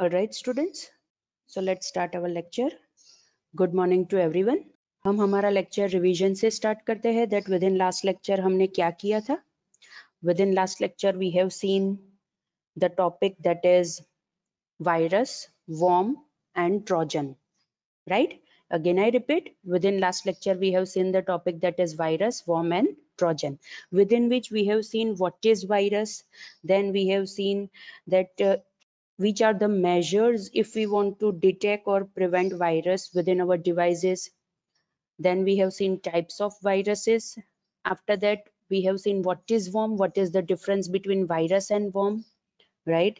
All right, students. So let's start our lecture. Good morning to everyone. हम हमारा lecture revision से start करते हैं that within last lecture हमने क्या किया था within last lecture we have seen the topic that is virus worm and Trojan right again i repeat within last lecture we have seen the topic that is virus worm and trojan within which we have seen what is virus then we have seen that uh, which are the measures if we want to detect or prevent virus within our devices. Then we have seen types of viruses. After that, we have seen what is worm, what is the difference between virus and worm, right?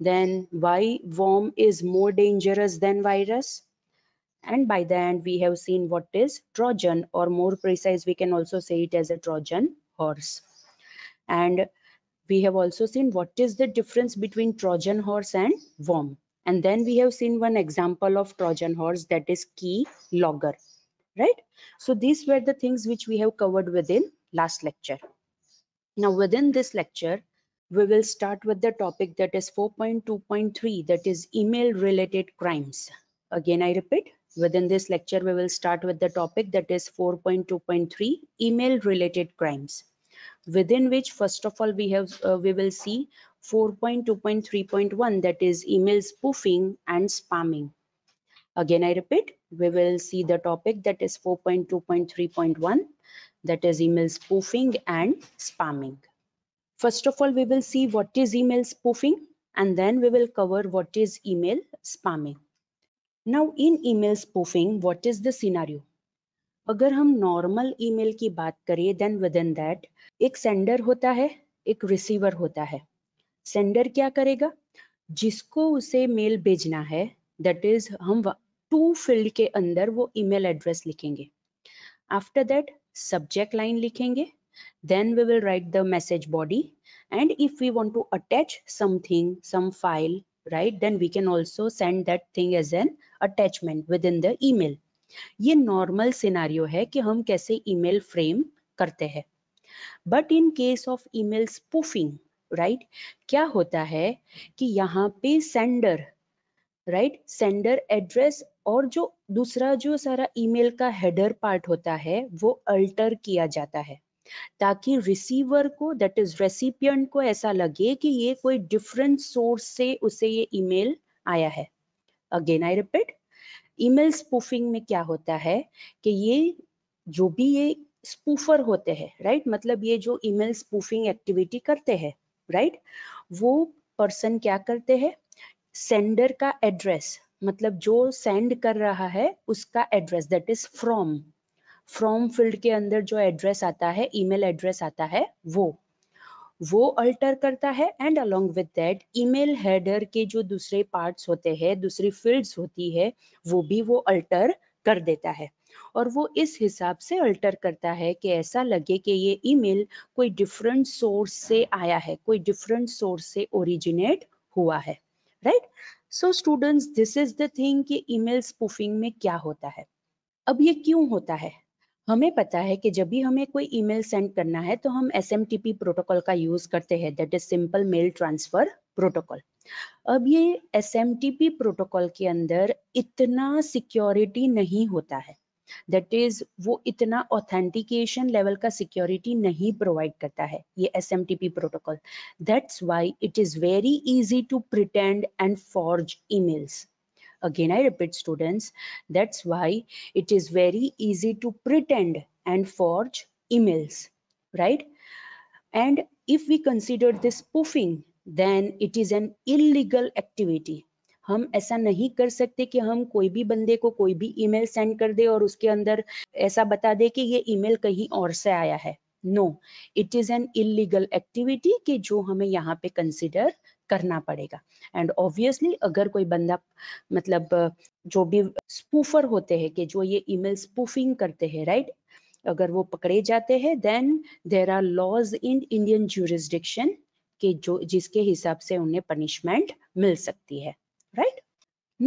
Then why worm is more dangerous than virus. And by the end, we have seen what is Trojan or more precise, we can also say it as a Trojan horse. And we have also seen what is the difference between Trojan horse and worm. And then we have seen one example of Trojan horse that is key logger, right? So these were the things which we have covered within last lecture. Now within this lecture, we will start with the topic that is 4.2.3 that is email related crimes. Again, I repeat, within this lecture, we will start with the topic that is 4.2.3 email related crimes within which first of all we have uh, we will see 4.2.3.1 that is email spoofing and spamming again i repeat we will see the topic that is 4.2.3.1 that is email spoofing and spamming first of all we will see what is email spoofing and then we will cover what is email spamming now in email spoofing what is the scenario अगर हम normal email की बात करें then within that एक sender होता है एक receiver होता है सेंडर क्या करेगा जिसको उसे मेल भेजना है दैट इज हम टू फील्ड के अंदर वो ईमेल एड्रेस लिखेंगे आफ्टर दैट सब्जेक्ट लाइन लिखेंगे then we will write the message body and if we want to attach something some file right then we can also send that thing as an attachment within the email ये normal scenario है कि हम कैसे email frame करते हैं but in case of email spoofing right क्या होता है कि यहाँ पे सेंडर राइट सेंडर एड्रेस और जो दूसरा जो सारा ईमेल का हेडर पार्ट होता है वो अल्टर किया जाता है ताकि रिसीवर को दैट इज रेसिपियंट को ऐसा लगे कि ये कोई डिफरेंट सोर्स से उसे ये ईमेल आया है again I repeat email spoofing में क्या होता है कि ये जो भी ये स्पूफर होते हैं राइट मतलब ये जो ईमेल स्पूफिंग एक्टिविटी करते हैं राइट वो पर्सन क्या करते हैं सेंडर का एड्रेस मतलब जो सेंड कर रहा है उसका address that is from from field के अंदर जो एड्रेस आता है ईमेल एड्रेस आता है वो वो अल्टर करता है and along with that email header के जो दूसरे पार्ट्स होते हैं दूसरी फील्ड्स होती है वो भी वो अल्टर कर देता है और वो इस हिसाब से अल्टर करता है कि ऐसा लगे कि ये ईमेल कोई डिफरेंट सोर्स से आया है कोई डिफरेंट सोर्स से ओरिजिनेट हुआ है right so students this is the thing कि ईमेल स्पूफिंग में क्या होता है अब ये क्यों होता है हमें पता है कि जब भी हमें कोई ईमेल सेंड करना है तो हम एस प्रोटोकॉल का यूज करते हैं that is simple mail transfer protocol अब ये एस प्रोटोकॉल के अंदर इतना सिक्योरिटी नहीं होता है दैट इज वो इतना ऑथेंटिकेशन लेवल का सिक्योरिटी नहीं प्रोवाइड करता है ये S M T P protocol that's why it is very easy to pretend and forge emails Again, I repeat students, that's why it is very easy to pretend and forge emails, right? And if we consider this spoofing, then it is an illegal activity. हम ऐसा नहीं कर सकते कि हम कोई भी बंदे को कोई भी ईमेल सेंड कर दे और उसके अंदर ऐसा बता दे कि ये ईमेल कहीं और से आया है no it is an illegal activity कि जो हमें यहाँ पे कंसिडर करना पड़ेगा एंड ऑब्वियसली अगर कोई बंदा मतलब जो भी स्पूफर होते हैं कि जो ये ईमेल स्पूफिंग करते हैं राइट अगर वो पकड़े जाते हैं then there are laws in Indian jurisdiction के जो जिसके हिसाब से उन्हें पनिशमेंट मिल सकती है right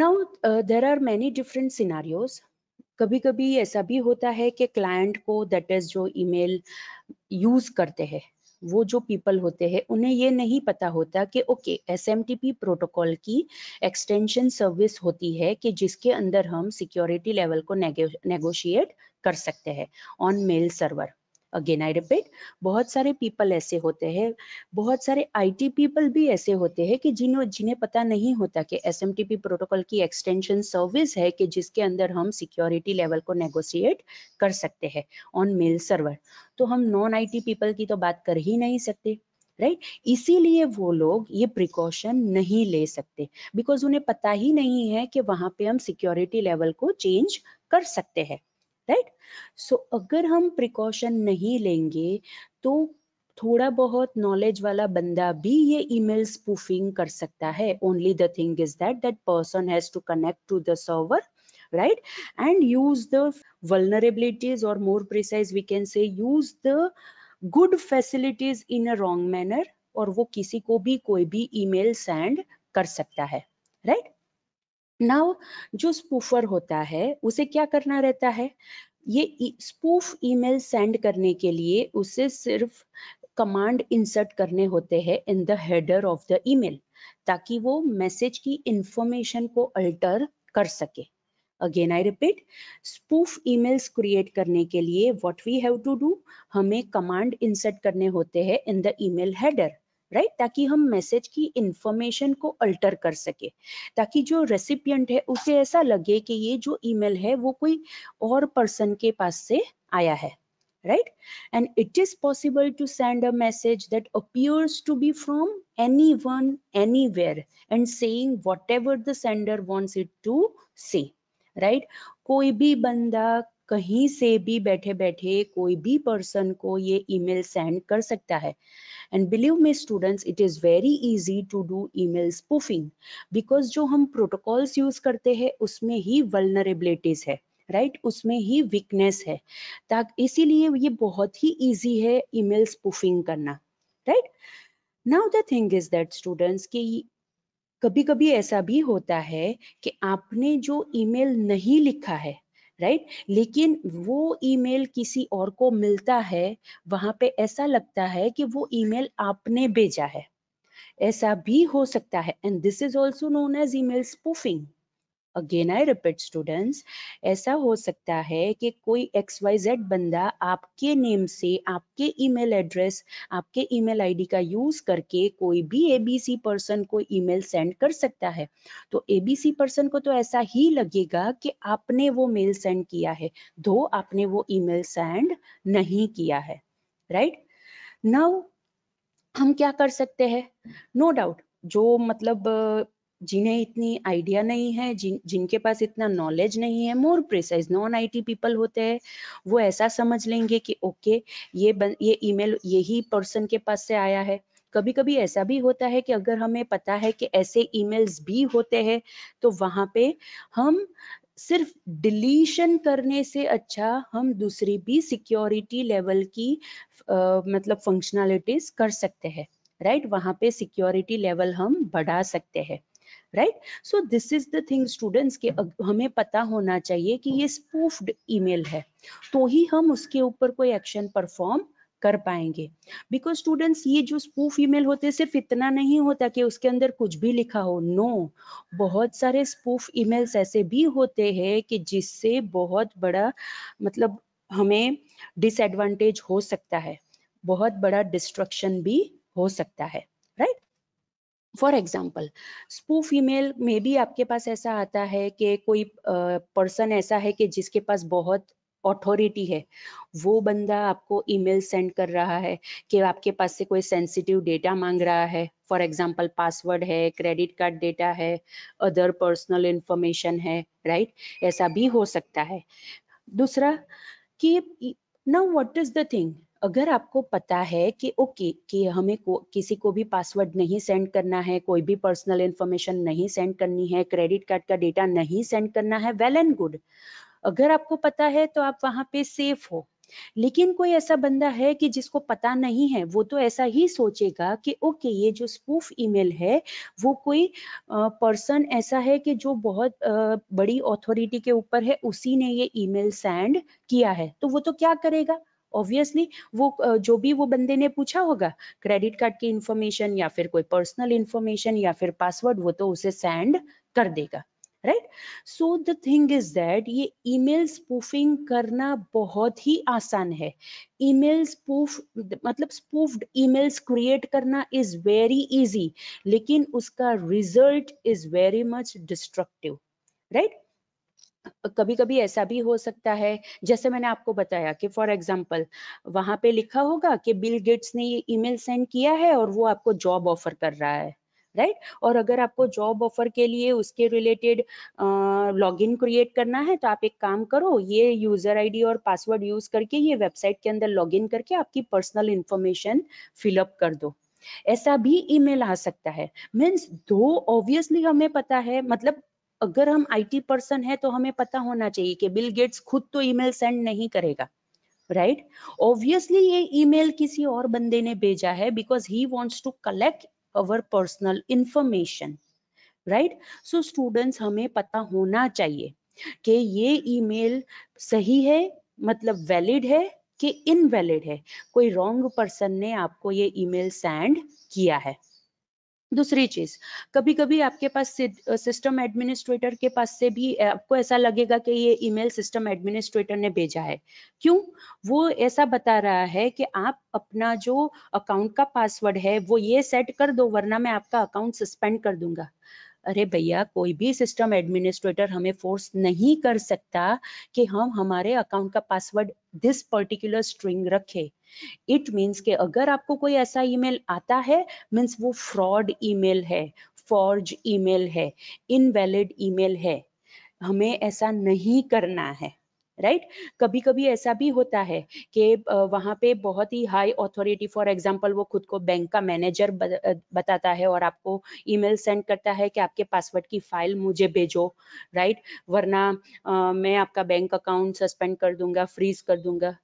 now there are many different scenarios कभी कभी ऐसा भी होता है कि क्लाइंट को दैट इज जो ईमेल यूज करते हैं वो जो पीपल होते हैं उन्हें ये नहीं पता होता कि ओके एस प्रोटोकॉल की एक्सटेंशन सर्विस होती है कि जिसके अंदर हम सिक्योरिटी लेवल को नेगोशिएट कर सकते हैं on mail server again I repeat बहुत सारे पीपल ऐसे होते हैं बहुत सारे आईटी पीपल भी ऐसे होते हैं कि जिन्हों जिन्हें पता नहीं होता कि एस प्रोटोकॉल की एक्सटेंशन सर्विस है कि जिसके अंदर हम सिक्योरिटी लेवल को नेगोशिएट कर सकते हैं ऑन मेल सर्वर तो हम नॉन आईटी पीपल की तो बात कर ही नहीं सकते राइट right? इसीलिए वो लोग ये प्रिकॉशन नहीं ले सकते बिकॉज उन्हें पता ही नहीं है कि वहां पे हम सिक्योरिटी लेवल को चेंज कर सकते हैं राइट सो अगर हम प्रिकॉशन नहीं लेंगे तो थोड़ा बहुत नॉलेज वाला बंदा भी ये ईमेल स्पूफिंग कर सकता है only the thing is that that person has to connect to the server right and use the vulnerabilities or more precise we can say use the good facilities in a wrong manner और वो किसी को भी कोई भी email send कर सकता है राइट right? नाउ जो स्पूफर होता है उसे क्या करना रहता है ये स्पूफ ईमेल सेंड करने के लिए उसे सिर्फ कमांड इंसर्ट करने होते हैं in the header of the email ताकि वो मैसेज की इंफॉर्मेशन को अल्टर कर सके again I repeat spoof emails create करने के लिए what we have to do हमें कमांड इंसर्ट करने होते हैं in the email header right ताकि हम मैसेज की इंफॉर्मेशन को अल्टर कर सके ताकि जो रेसिपियंट है उसे ऐसा लगे कि ये जो ईमेल है वो कोई और पर्सन के पास से आया है right and it is possible to send a message that appears to be from anyone anywhere and saying whatever the sender wants it to say right कोई भी बंदा कहीं से भी बैठे बैठे कोई भी पर्सन को ये ईमेल सेंड कर सकता है and believe me students it is very easy to do email spoofing because जो हम प्रोटोकॉल्स यूज करते हैं उसमें ही वलनरेबिलिटीज है राइट right? उसमें ही वीकनेस है इसीलिए ये बहुत ही ईजी है ईमेल स्पूफिंग करना right now the thing is that students कि कभी कभी ऐसा भी होता है कि आपने जो ईमेल नहीं लिखा है राइट लेकिन वो ईमेल किसी और को मिलता है वहां पे ऐसा लगता है कि वो ईमेल आपने भेजा है ऐसा भी हो सकता है and this is also known as email spoofing again I repeat students ऐसा हो सकता है कि कोई एक्स वाई जेड बंदा आपके नेम से आपके ईमेल एड्रेस आपके ईमेल आईडी का यूज करके कोई भी एबीसी पर्सन को ईमेल सेंड कर सकता है तो एबीसी पर्सन को तो ऐसा ही लगेगा कि आपने वो मेल सेंड किया है दो आपने वो ईमेल सेंड नहीं किया है राइट right? नाउ हम क्या कर सकते हैं नो डाउट जो मतलब जिन्हें इतनी आइडिया नहीं है जिन जिनके पास इतना नॉलेज नहीं है more precise non IT people होते हैं वो ऐसा समझ लेंगे कि ओके ये बन, ये ईमेल यही पर्सन के पास से आया है कभी कभी ऐसा भी होता है कि अगर हमें पता है कि ऐसे ईमेल्स भी होते हैं तो वहां पे हम सिर्फ डिलीशन करने से अच्छा हम दूसरी भी सिक्योरिटी लेवल की आ, मतलब फंक्शनैलिटीज कर सकते हैं राइट right? वहां पे सिक्योरिटी लेवल हम बढ़ा सकते हैं right so this is the thing students के हमें पता होना चाहिए कि ये स्पूफ्ड ईमेल है तो ही हम उसके ऊपर कोई एक्शन परफॉर्म कर पाएंगे बिकॉज स्टूडेंट्स ये जो स्पूफ ईमेल होते हैं सिर्फ इतना नहीं होता कि उसके अंदर कुछ भी लिखा हो नो no, बहुत सारे स्पूफ ईमेल्स ऐसे भी होते हैं कि जिससे बहुत बड़ा मतलब हमें डिसएडवांटेज हो सकता है बहुत बड़ा डिस्ट्रक्शन भी हो सकता है फॉर एग्जाम्पल स्पूफ फीमेल में भी आपके पास ऐसा आता है कि कोई पर्सन uh, ऐसा है कि जिसके पास बहुत ऑथोरिटी है वो बंदा आपको ईमेल सेंड कर रहा है कि आपके पास से कोई सेंसिटिव डेटा मांग रहा है फॉर एग्जाम्पल पासवर्ड है क्रेडिट कार्ड डेटा है अदर पर्सनल इंफॉर्मेशन है राइट right? ऐसा भी हो सकता है दूसरा कि now what is the thing अगर आपको पता है कि ओके कि हमें को, किसी को भी पासवर्ड नहीं सेंड करना है कोई भी पर्सनल इन्फॉर्मेशन नहीं सेंड करनी है क्रेडिट कार्ड का डेटा नहीं सेंड करना है वेल एंड गुड अगर आपको पता है तो आप वहां पे सेफ हो लेकिन कोई ऐसा बंदा है कि जिसको पता नहीं है वो तो ऐसा ही सोचेगा कि ओके ये जो स्पूफ ईमेल है वो कोई पर्सन ऐसा है कि जो बहुत आ, बड़ी ऑथोरिटी के ऊपर है उसी ने ये ईमेल सेंड किया है तो वो तो क्या करेगा ऑब्वियसली वो जो भी वो बंदे ने पूछा होगा क्रेडिट कार्ड की इंफॉर्मेशन या फिर कोई पर्सनल इंफॉर्मेशन या फिर पासवर्ड वो तो उसे सेंड कर देगा right so the thing is that ये ईमेल स्पूफिंग करना बहुत ही आसान है ईमेल स्पूफ मतलब स्पूफ्ड ईमेल्स क्रिएट करना इज वेरी इजी लेकिन उसका result is very much destructive right कभी कभी ऐसा भी हो सकता है जैसे मैंने आपको बताया कि फॉर एग्जाम्पल वहां पे लिखा होगा कि बिल गेट्स ने ये ईमेल सेंड किया है और वो आपको जॉब ऑफर कर रहा है राइट right? और अगर आपको जॉब ऑफर के लिए उसके रिलेटेड लॉगिन क्रिएट करना है तो आप एक काम करो ये यूजर आईडी और पासवर्ड यूज करके ये वेबसाइट के अंदर लॉगिन करके आपकी पर्सनल इंफॉर्मेशन फिलअप कर दो ऐसा भी ईमेल आ सकता है मीन्स दो ऑब्वियसली हमें पता है मतलब अगर हम आईटी पर्सन है तो हमें पता होना चाहिए कि बिल गेट्स खुद तो ईमेल सेंड नहीं करेगा राइट right? ऑब्वियसली ये ईमेल किसी और बंदे ने भेजा है because he wants to collect our personal information right so students हमें पता होना चाहिए कि ये ईमेल सही है मतलब वैलिड है कि इनवैलिड है कोई रॉन्ग पर्सन ने आपको ये ईमेल सेंड किया है दूसरी चीज कभी कभी आपके पास सिस्टम एडमिनिस्ट्रेटर के पास से भी आपको ऐसा लगेगा कि ये ईमेल सिस्टम एडमिनिस्ट्रेटर ने भेजा है क्यों वो ऐसा बता रहा है कि आप अपना जो अकाउंट का पासवर्ड है वो ये सेट कर दो वरना मैं आपका अकाउंट सस्पेंड कर दूंगा अरे भैया कोई भी सिस्टम एडमिनिस्ट्रेटर हमें फोर्स नहीं कर सकता कि हम हमारे अकाउंट का पासवर्ड दिस पर्टिकुलर स्ट्रिंग रखे इट मीन्स के अगर आपको कोई ऐसा ईमेल आता है मीन्स वो फ्रॉड ईमेल है फॉर्ज ईमेल है इनवैलिड ईमेल है हमें ऐसा नहीं करना है राइट right? कभी कभी ऐसा भी होता है कि वहां पे बहुत ही हाई अथॉरिटी फॉर एग्जांपल वो खुद को बैंक का मैनेजर बताता है और आपको ईमेल सेंड करता है कि आपके पासवर्ड की फाइल मुझे भेजो राइट right? वरना आ, मैं आपका बैंक अकाउंट सस्पेंड कर दूंगा फ्रीज कर दूंगा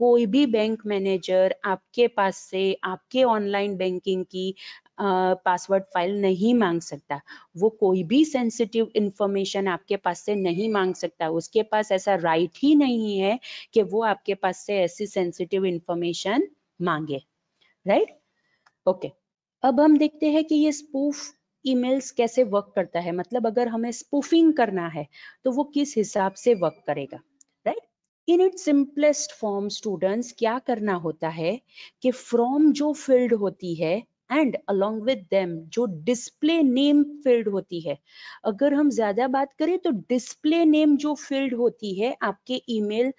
कोई भी बैंक मैनेजर आपके पास से आपके ऑनलाइन बैंकिंग की पासवर्ड फाइल नहीं मांग सकता वो कोई भी सेंसिटिव इंफॉर्मेशन आपके पास से नहीं मांग सकता उसके पास ऐसा राइट ही नहीं है कि वो आपके पास से ऐसी सेंसिटिव इंफॉर्मेशन मांगे राइट right? Okay okay. अब हम देखते हैं कि ये स्पूफ ईमेल्स कैसे वर्क करता है मतलब अगर हमें स्पूफिंग करना है तो वो किस हिसाब से वर्क करेगा right in it simplest form students क्या करना होता है कि फ्रॉम जो फील्ड होती है एंड अलोंग विद देम जो डिस्प्ले नेम फील्ड होती है अगर हम ज्यादा बात करें तो डिस्प्ले नेम जो फील्ड होती है आपके ईमेल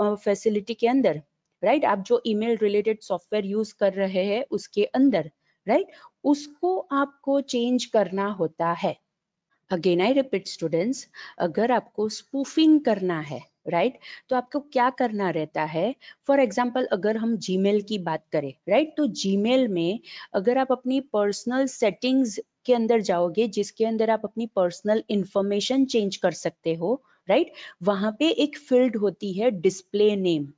फैसिलिटी के अंदर राइट आप जो ईमेल रिलेटेड सॉफ्टवेयर यूज कर रहे हैं उसके अंदर राइट उसको आपको चेंज करना होता है अगेन आई रिपीट स्टूडेंट्स अगर आपको स्पूफिंग करना है राइट right? तो आपको क्या करना रहता है फॉर एग्जाम्पल अगर हम जीमेल की बात करें राइट right? तो जीमेल में अगर आप अपनी पर्सनल सेटिंग्स के अंदर जाओगे जिसके अंदर आप अपनी पर्सनल इंफॉर्मेशन चेंज कर सकते हो राइट right? वहां पे एक फील्ड होती है डिस्प्ले नेम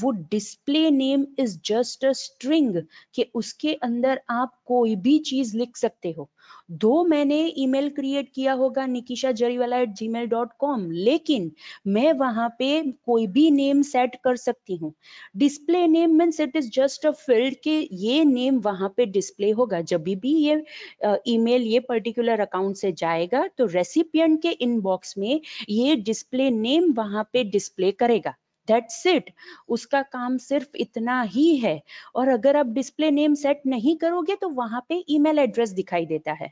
वो display name is just a string कि उसके अंदर आप कोई भी चीज लिख सकते हो दो मैंने ईमेल क्रिएट किया होगा निकिशा जरीवाला एट जी लेकिन मैं वहां पे कोई भी नेम सेट कर सकती हूँ display name means it is just a field के ये नेम वहां पे डिस्प्ले होगा जब भी ये ईमेल ये पर्टिकुलर अकाउंट से जाएगा तो रेसिपियंट के इनबॉक्स में ये डिस्प्ले नेम वहां पे डिस्प्ले करेगा दैट्स इट उसका काम सिर्फ इतना ही है और अगर आप डिस्प्ले नेम सेट नहीं करोगे तो वहां पे ईमेल एड्रेस दिखाई देता है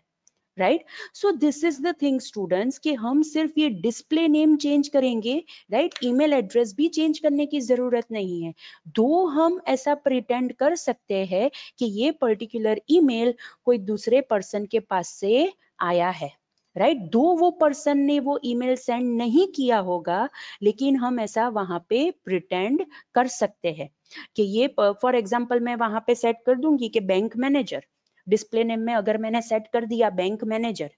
right so this is the thing students कि हम सिर्फ ये डिस्प्ले नेम चेंज करेंगे राइट ईमेल एड्रेस भी चेंज करने की जरूरत नहीं है दो हम ऐसा प्रिटेंड कर सकते हैं कि ये पर्टिकुलर ईमेल कोई दूसरे पर्सन के पास से आया है राइट right? दो वो पर्सन ने वो ईमेल सेंड नहीं किया होगा लेकिन हम ऐसा वहां पे प्रिटेंड कर सकते हैं कि ये फॉर एग्जाम्पल मैं वहां पे सेट कर दूंगी कि बैंक मैनेजर डिस्प्ले नेम में अगर मैंने सेट कर दिया बैंक मैनेजर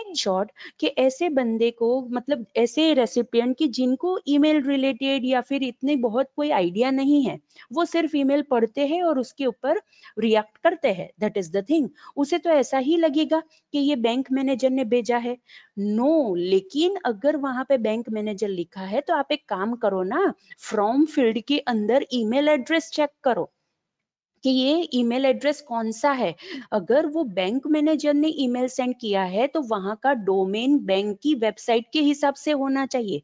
इन शॉर्ट कि ऐसे बंदे को मतलब ऐसे रेसिपियंट की जिनको ईमेल रिलेटेड या फिर इतने बहुत कोई आइडिया नहीं है वो सिर्फ ईमेल पढ़ते हैं और उसके ऊपर रिएक्ट करते हैं दैट इज द थिंग उसे तो ऐसा ही लगेगा कि ये बैंक मैनेजर ने भेजा है नो no, लेकिन अगर वहां पे बैंक मैनेजर लिखा है तो आप एक काम करो ना फ्रॉम फील्ड के अंदर ईमेल एड्रेस चेक करो कि ये ईमेल एड्रेस कौन सा है अगर वो बैंक मैनेजर ने ईमेल सेंड किया है तो वहां का डोमेन बैंक की वेबसाइट के हिसाब से होना चाहिए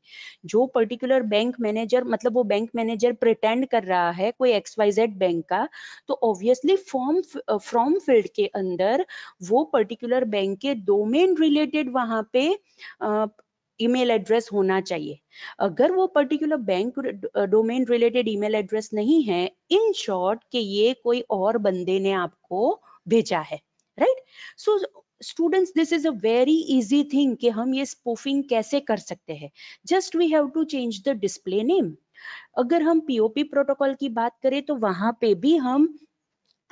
जो पर्टिकुलर बैंक मैनेजर मतलब वो बैंक मैनेजर प्रिटेंड कर रहा है कोई एक्स वाई जेड बैंक का तो ऑब्वियसली फॉर्म फ्रॉम फील्ड के अंदर वो पर्टिकुलर बैंक के डोमेन रिलेटेड वहां पे ईमेल एड्रेस होना चाहिए अगर वो particular bank domain related email address नहीं है इन शॉर्ट कि ये कोई और बंदे ने आपको भेजा है right so students this is a very easy thing कि हम ये स्पूफिंग कैसे कर सकते हैं just we have to change the display name अगर हम पीओपी प्रोटोकॉल की बात करें तो वहां पे भी हम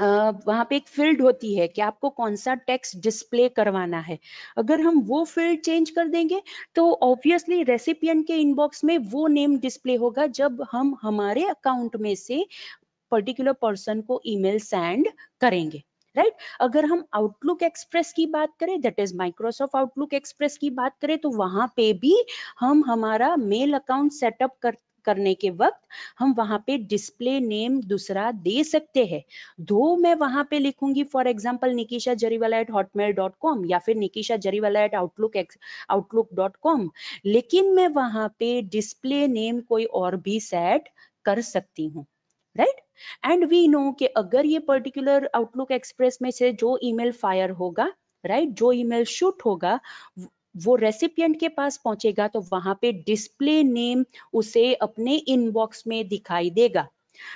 वहां पे एक फील्ड होती है कि आपको कौन सा टेक्स्ट डिस्प्ले करवाना है अगर हम वो फील्ड चेंज कर देंगे तो ऑब्वियसली रेसिपियंट के इनबॉक्स में वो नेम डिस्प्ले होगा जब हम हमारे अकाउंट में से पर्टिकुलर पर्सन को ईमेल सेंड करेंगे राइट right? अगर हम आउटलुक एक्सप्रेस की बात करें that is Microsoft Outlook Express की बात करें तो वहां पे भी हम हमारा मेल अकाउंट सेटअप कर करने के वक्त हम वहां पे डिस्प्ले नेम दूसरा दे सकते हैं दो मैं वहां पे लिखूंगी for example Nikisha Jariwala at Hotmail dot com या फिर Nikisha Jariwala at Outlook Outlook dot com लेकिन मैं वहां पे डिस्प्ले नेम कोई और भी सेट कर सकती हूँ राइट एंड वी नो कि अगर ये पर्टिकुलर आउटलुक एक्सप्रेस में से जो ईमेल फायर होगा राइट right? जो ईमेल शूट होगा वो रेसिपियंट के पास पहुंचेगा तो वहां पे डिस्प्ले नेम उसे अपने इनबॉक्स में दिखाई देगा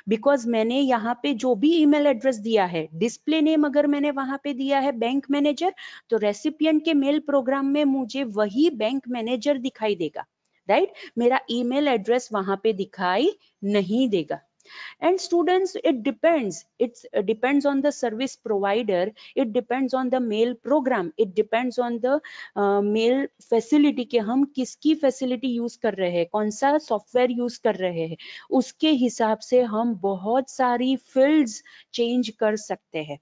बिकॉज मैंने यहाँ पे जो भी ईमेल एड्रेस दिया है डिस्प्ले नेम अगर मैंने वहां पे दिया है बैंक मैनेजर तो रेसिपियंट के मेल प्रोग्राम में मुझे वही बैंक मैनेजर दिखाई देगा राइट right? मेरा ईमेल एड्रेस वहां पे दिखाई नहीं देगा and students it depends it uh, depends on the service provider it depends on the mail program it depends on the uh, mail facility के हम किसकी facility use kar rahe हैं kaun sa software use kar rahe हैं uske hisab se hum bahut sari fields change kar sakte हैं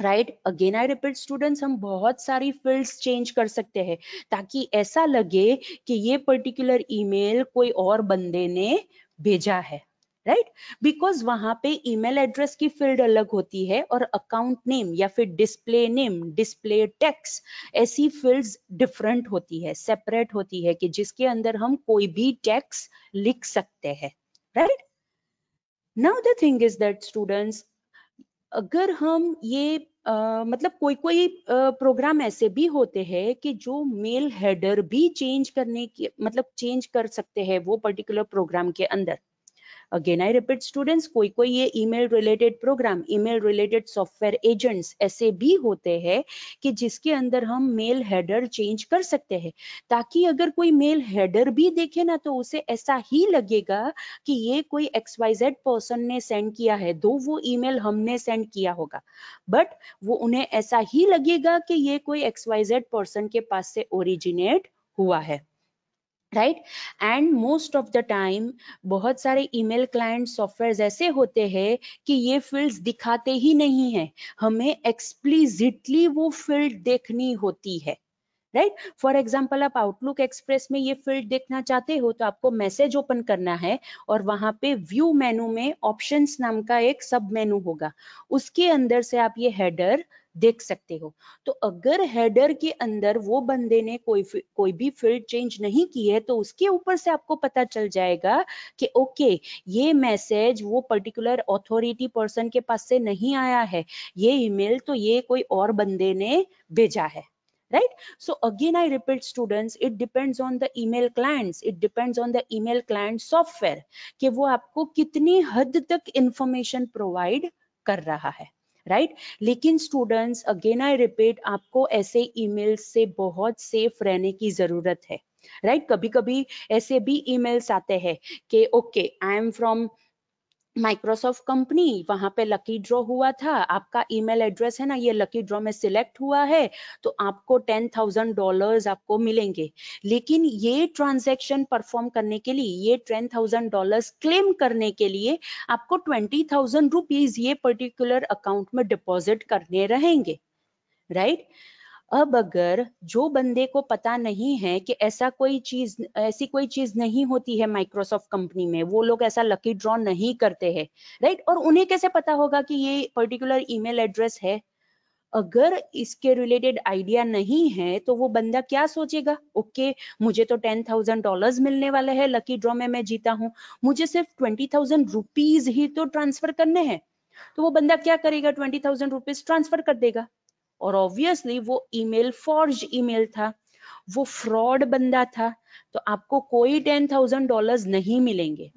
right again I repeat students हम बहुत सारी fields change कर सकते हैं ताकि ऐसा लगे कि ये पर्टिकुलर ईमेल कोई और बंदे ने भेजा है राइट बिकॉज वहां पे ईमेल एड्रेस की फील्ड अलग होती है और अकाउंट नेम या फिर डिस्प्ले नेम डिस्प्ले टेक्स ऐसी फील्ड्स डिफरेंट होती है सेपरेट होती है कि जिसके अंदर हम कोई भी टेक्स लिख सकते हैं right now the thing is that students अगर हम ये Uh, मतलब कोई कोई प्रोग्राम uh, ऐसे भी होते हैं कि जो मेल हेडर भी चेंज करने की मतलब चेंज कर सकते हैं वो पर्टिकुलर प्रोग्राम के अंदर अगेन आई रिपीट स्टूडेंट्स कोई कोई ये email related program email related software agents ऐसे भी होते हैं कि जिसके अंदर हम मेल हेडर चेंज कर सकते हैं ताकि अगर कोई मेल हेडर भी देखे ना तो उसे ऐसा ही लगेगा कि ये कोई एक्स वाई जेड पर्सन ने सेंड किया है दो वो ईमेल हमने सेंड किया होगा बट वो उन्हें ऐसा ही लगेगा कि ये कोई एक्स वाई जेड पर्सन के पास से ओरिजिनेट हुआ है right and most of the time बहुत सारे ईमेल क्लाइंट सॉफ्टवेयर ऐसे होते हैं कि ये फील्ड्स दिखाते ही नहीं है हमें एक्सप्लीजिटली वो फील्ड देखनी होती है राइट फॉर एग्जाम्पल आप आउटलुक एक्सप्रेस में ये फील्ड देखना चाहते हो तो आपको मैसेज ओपन करना है और वहां पे व्यू मेनू में ऑप्शंस नाम का एक सब मेनू होगा उसके अंदर से आप ये हेडर देख सकते हो तो अगर हेडर के अंदर वो बंदे ने कोई कोई भी फील्ड चेंज नहीं की है तो उसके ऊपर से आपको पता चल जाएगा कि ओके ये मैसेज वो पर्टिकुलर ऑथोरिटी पर्सन के पास से नहीं आया है ये ईमेल तो ये कोई और बंदे ने भेजा है right so again I repeat students it depends on the email clients it depends on the email client software कि वो आपको कितनी हद तक इंफॉर्मेशन प्रोवाइड कर रहा है राइट right? लेकिन स्टूडेंट्स अगेन आई रिपीट आपको ऐसे ईमेल से बहुत सेफ रहने की जरूरत है राइट right? कभी कभी ऐसे भी ईमेल्स आते हैं कि okay I am from Microsoft company वहां पे लकी ड्रॉ हुआ था आपका ईमेल एड्रेस है ना ये लकी ड्रॉ में सिलेक्ट हुआ है तो आपको टेन थाउजेंड डॉलर आपको मिलेंगे लेकिन ये ट्रांजेक्शन परफॉर्म करने के लिए ये टेन थाउजेंड डॉलर क्लेम करने के लिए आपको ट्वेंटी थाउजेंड रुपीज ये पर्टिकुलर अकाउंट में डिपॉजिट करने रहेंगे राइट right? अब अगर जो बंदे को पता नहीं है कि ऐसा कोई चीज ऐसी कोई चीज नहीं होती है माइक्रोसॉफ्ट कंपनी में वो लोग ऐसा लकी ड्रॉ नहीं करते हैं राइट और उन्हें कैसे पता होगा कि ये पर्टिकुलर ईमेल एड्रेस है अगर इसके रिलेटेड आइडिया नहीं है तो वो बंदा क्या सोचेगा ओके okay, मुझे तो टेन थाउजेंड डॉलर मिलने वाले हैं लकी ड्रॉ में मैं जीता हूँ मुझे सिर्फ ट्वेंटी थाउजेंड रुपीज ही तो ट्रांसफर करने हैं तो वो बंदा क्या करेगा ट्वेंटी थाउजेंड रुपीज ट्रांसफर कर देगा और ऑब्वियसली वो ईमेल फॉर्ज ईमेल था वो फ्रॉड बंदा था तो आपको कोई टेन थाउजेंड डॉलर नहीं मिलेंगे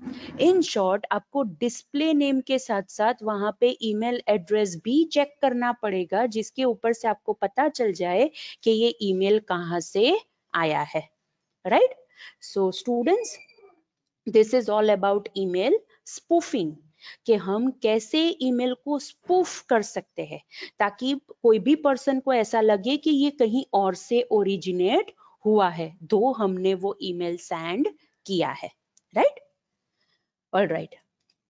इन शॉर्ट आपको डिस्प्ले नेम के साथ साथ वहां पे ईमेल एड्रेस भी चेक करना पड़ेगा जिसके ऊपर से आपको पता चल जाए कि ये ईमेल कहाँ से आया है right so students this is all about email spoofing कि हम कैसे ईमेल को स्पूफ कर सकते हैं ताकि कोई भी पर्सन को ऐसा लगे कि ये कहीं और से ओरिजिनेट हुआ है दो हमने वो ईमेल सेंड किया है राइट ऑल राइट